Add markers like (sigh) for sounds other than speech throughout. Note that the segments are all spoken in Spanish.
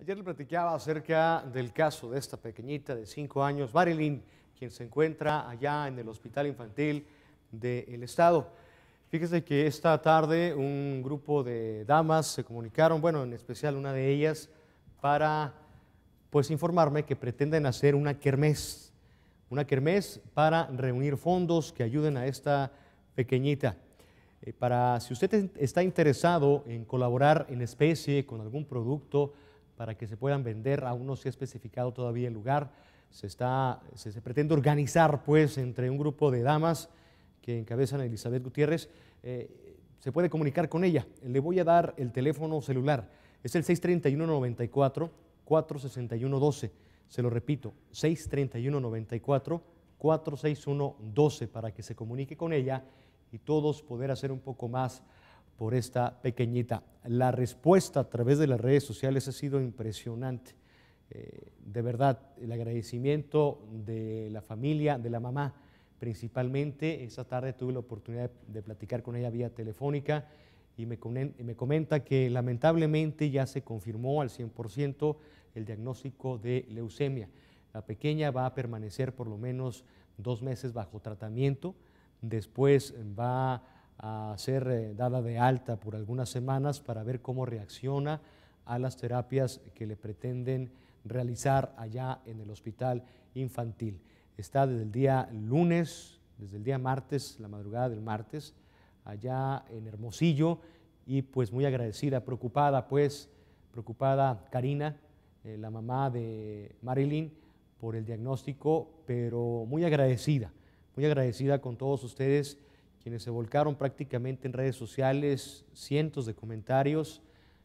Ayer le platicaba acerca del caso de esta pequeñita de 5 años, Marilyn, quien se encuentra allá en el Hospital Infantil del Estado. Fíjese que esta tarde un grupo de damas se comunicaron, bueno, en especial una de ellas, para pues informarme que pretenden hacer una kermés, una kermés para reunir fondos que ayuden a esta pequeñita. Eh, para si usted está interesado en colaborar en especie con algún producto, para que se puedan vender. Aún no se ha especificado todavía el lugar. Se, está, se, pretende organizar, pues, entre un grupo de damas que encabezan a Elizabeth Gutiérrez. Eh, se puede comunicar con ella. Le voy a dar el teléfono celular. Es el 631-94-461-12. Se lo repito, 631-94-461-12 para que se comunique con ella y todos poder hacer un poco más por esta pequeñita. La respuesta a través de las redes sociales ha sido impresionante. Eh, de verdad, el agradecimiento de la familia, de la mamá principalmente. Esa tarde tuve la oportunidad de, platicar con ella vía telefónica y me, comenta que lamentablemente ya se confirmó al 100% el diagnóstico de leucemia. La pequeña va a permanecer por lo menos dos meses bajo tratamiento, después va a a ser eh, dada de alta por algunas semanas para ver cómo reacciona a las terapias que le pretenden realizar allá en el hospital infantil. Está desde el día lunes, desde el día martes, la madrugada del martes, allá en Hermosillo y pues muy agradecida, preocupada pues, preocupada Karina, eh, la mamá de Marilyn, por el diagnóstico, pero muy agradecida, muy agradecida con todos ustedes quienes se volcaron prácticamente en redes sociales, cientos de comentarios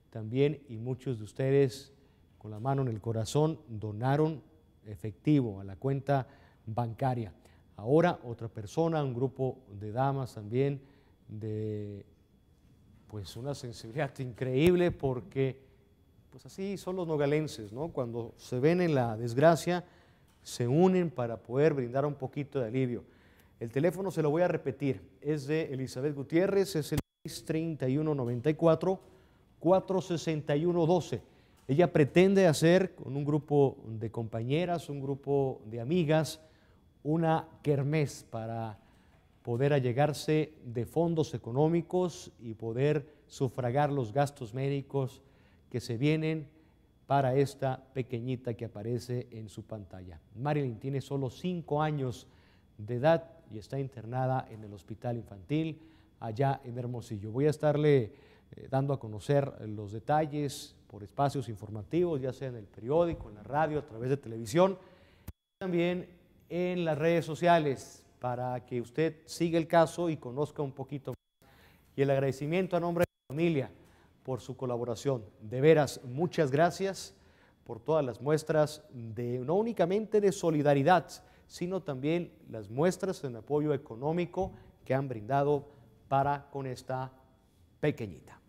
también y muchos de ustedes con la mano en el corazón donaron efectivo a la cuenta bancaria. Ahora otra persona, un grupo de damas también de pues una sensibilidad (laughs) increíble porque pues así son los nogalenses, ¿no? Cuando se ven en la desgracia se unen para poder brindar un poquito de alivio. El teléfono se lo voy a repetir. Es de Elizabeth Gutiérrez, es el 63194-46112. Ella pretende hacer con un grupo de compañeras, un grupo de amigas, una kermés para poder allegarse de fondos económicos y poder sufragar los gastos médicos que se vienen para esta pequeñita que aparece en su pantalla. Marilyn tiene solo cinco años de edad y está internada en el hospital infantil allá en Hermosillo. Voy a estarle eh, dando a conocer eh, los detalles por espacios informativos, ya sea en el periódico, en la radio, a través de televisión, y también en las redes sociales, para que usted siga el caso y conozca un poquito más. Y el agradecimiento a nombre de la familia por su colaboración. De veras, muchas gracias por todas las muestras de no únicamente de solidaridad, sino también las muestras en apoyo económico que han brindado para con esta pequeñita.